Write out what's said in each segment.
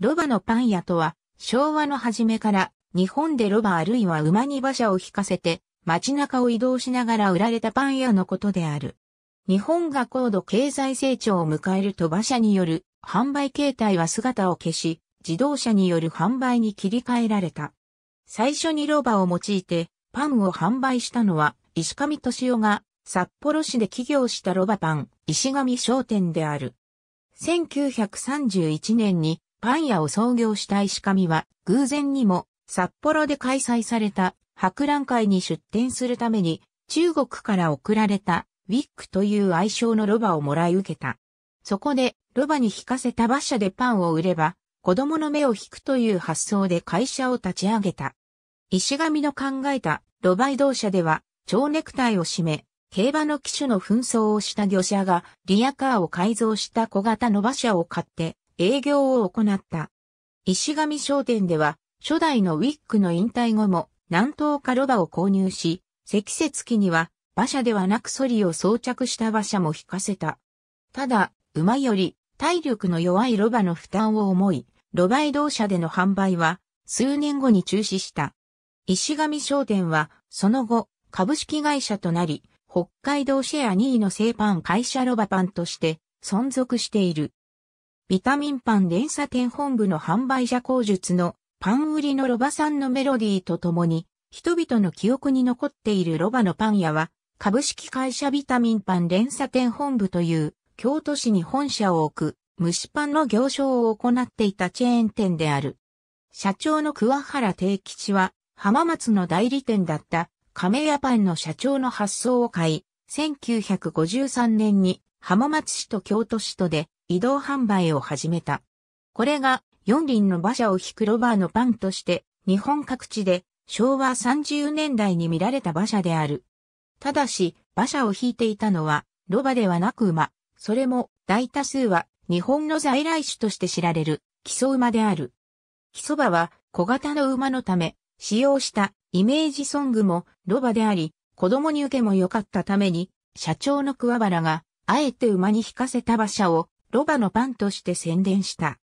ロバのパン屋とは、昭和の初めから、日本でロバあるいは馬に馬車を引かせて、街中を移動しながら売られたパン屋のことである。日本が高度経済成長を迎えると馬車による販売形態は姿を消し、自動車による販売に切り替えられた。最初にロバを用いて、パンを販売したのは、石上敏夫が、札幌市で起業したロバパン、石上商店である。1931年にパン屋を創業した石上は、偶然にも札幌で開催された博覧会に出展するために、中国から送られたウィックという愛称のロバをもらい受けた。そこで、ロバに引かせた馬車でパンを売れば、子供の目を引くという発想で会社を立ち上げた。石上の考えたロバ移動車では、蝶ネクタイを締め、競馬の機種の紛争をした魚車がリアカーを改造した小型の馬車を買って、営業を行った。石上商店では、初代のウィックの引退後も、南東かロバを購入し、積雪機には、馬車ではなくソリを装着した馬車も引かせた。ただ、馬より体力の弱いロバの負担を思い、ロバ移動車での販売は数年後に中止した。石上商店はその後株式会社となり、北海道シェア2位の製パン会社ロバパンとして存続している。ビタミンパン連鎖店本部の販売者口述のパン売りのロバさんのメロディーとともに、人々の記憶に残っているロバのパン屋は、株式会社ビタミンパン連鎖店本部という、京都市に本社を置く、蒸しパンの行商を行っていたチェーン店である。社長の桑原定吉は、浜松の代理店だった亀屋パンの社長の発想を買い、1953年に浜松市と京都市とで移動販売を始めた。これが四輪の馬車を引くロバーのパンとして日本各地で昭和30年代に見られた馬車である。ただし馬車を引いていたのはロバではなく馬、それも大多数は日本の在来種として知られる基礎馬である。基礎馬は小型の馬のため使用したイメージソングもロバであり、子供に受けも良かったために、社長の桑原が、あえて馬に引かせた馬車を、ロバのパンとして宣伝した。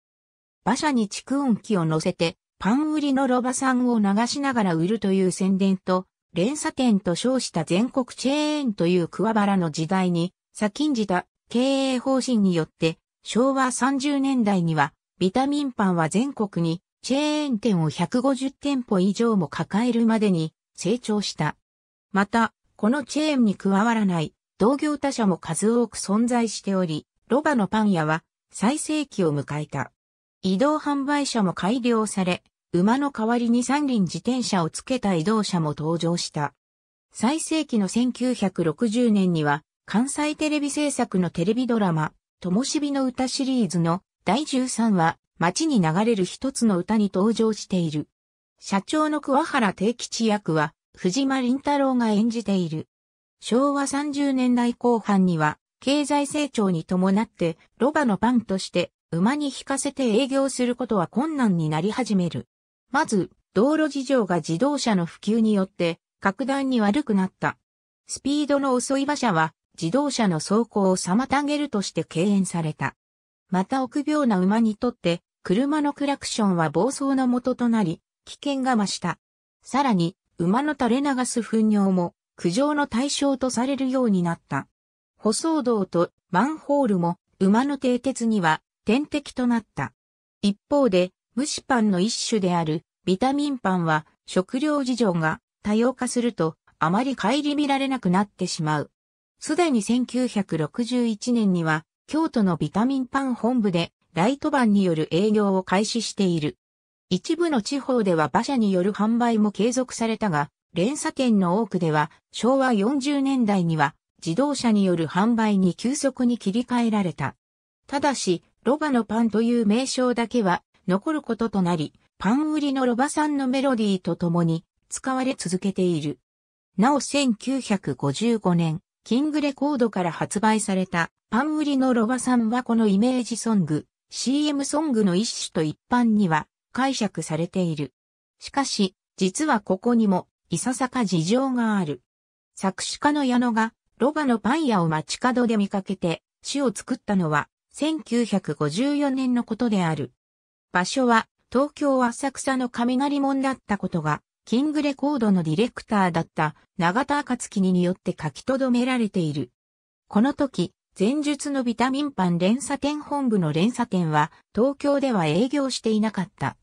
馬車に蓄音機を乗せて、パン売りのロバさんを流しながら売るという宣伝と、連鎖店と称した全国チェーンという桑原の時代に、先んじた経営方針によって、昭和30年代には、ビタミンパンは全国に、チェーン店を150店舗以上も抱えるまでに成長した。また、このチェーンに加わらない同業他社も数多く存在しており、ロバのパン屋は最盛期を迎えた。移動販売車も改良され、馬の代わりに三輪自転車をつけた移動車も登場した。最盛期の1960年には、関西テレビ制作のテレビドラマ、ともしびの歌シリーズの第13話、街に流れる一つの歌に登場している。社長の桑原定吉役は、藤間林太郎が演じている。昭和30年代後半には、経済成長に伴って、ロバのパンとして馬に引かせて営業することは困難になり始める。まず、道路事情が自動車の普及によって、格段に悪くなった。スピードの遅い馬車は、自動車の走行を妨げるとして敬遠された。また臆病な馬にとって、車のクラクションは暴走の元となり、危険が増した。さらに、馬の垂れ流す糞尿も、苦情の対象とされるようになった。舗装道とマンホールも馬の蹄鉄には天敵となった。一方で、蒸しパンの一種であるビタミンパンは食料事情が多様化するとあまり帰り見られなくなってしまう。すでに1961年には京都のビタミンパン本部でライトバンによる営業を開始している。一部の地方では馬車による販売も継続されたが、連鎖店の多くでは昭和40年代には自動車による販売に急速に切り替えられた。ただし、ロバのパンという名称だけは残ることとなり、パン売りのロバさんのメロディーと共に使われ続けている。なお1955年、キングレコードから発売されたパン売りのロバさんはこのイメージソング、CM ソングの一種と一般には解釈されている。しかし、実はここにもいささか事情がある。作詞家の矢野がロバのパン屋を街角で見かけて、市を作ったのは、1954年のことである。場所は、東京浅草の雷門だったことが、キングレコードのディレクターだった永田月によって書き留められている。この時、前述のビタミンパン連鎖店本部の連鎖店は東京では営業していなかった。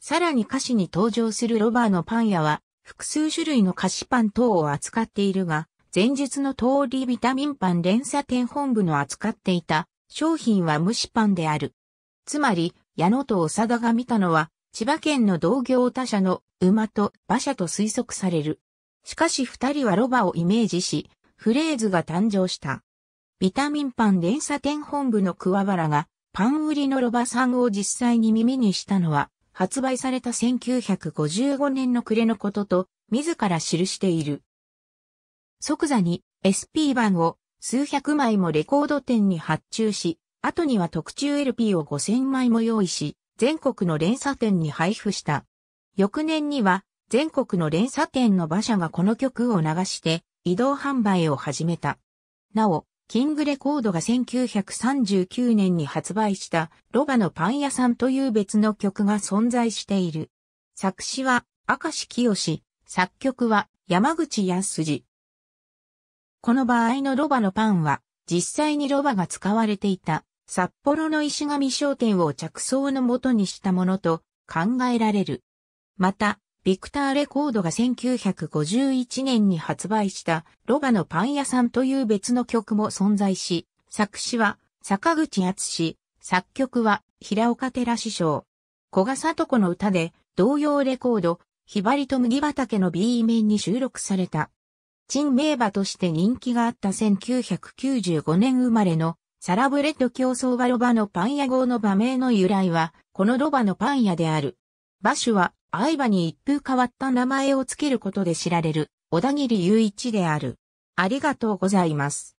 さらに菓子に登場するロバーのパン屋は複数種類の菓子パン等を扱っているが、前述の通りビタミンパン連鎖店本部の扱っていた商品は蒸しパンである。つまり、矢野と長田が見たのは、千葉県の同業他社の馬と馬車と推測される。しかし二人はロバをイメージし、フレーズが誕生した。ビタミンパン連鎖店本部の桑原が、パン売りのロバさんを実際に耳にしたのは、発売された1955年の暮れのことと、自ら記している。即座に SP 版を数百枚もレコード店に発注し、後には特注 LP を5000枚も用意し、全国の連鎖店に配布した。翌年には全国の連鎖店の馬車がこの曲を流して移動販売を始めた。なお、キングレコードが1939年に発売したロバのパン屋さんという別の曲が存在している。作詞は赤石清、作曲は山口康次。この場合のロバのパンは、実際にロバが使われていた、札幌の石上商店を着想のもとにしたものと考えられる。また、ビクターレコードが1951年に発売したロバのパン屋さんという別の曲も存在し、作詞は坂口厚氏、作曲は平岡寺師匠。小賀里子の歌で同様レコード、ひばりと麦畑の B 面に収録された。新名馬として人気があった1995年生まれのサラブレッド競争馬ロバのパン屋号の馬名の由来は、このロバのパン屋である。馬主は、相馬に一風変わった名前を付けることで知られる、小田切雄一である。ありがとうございます。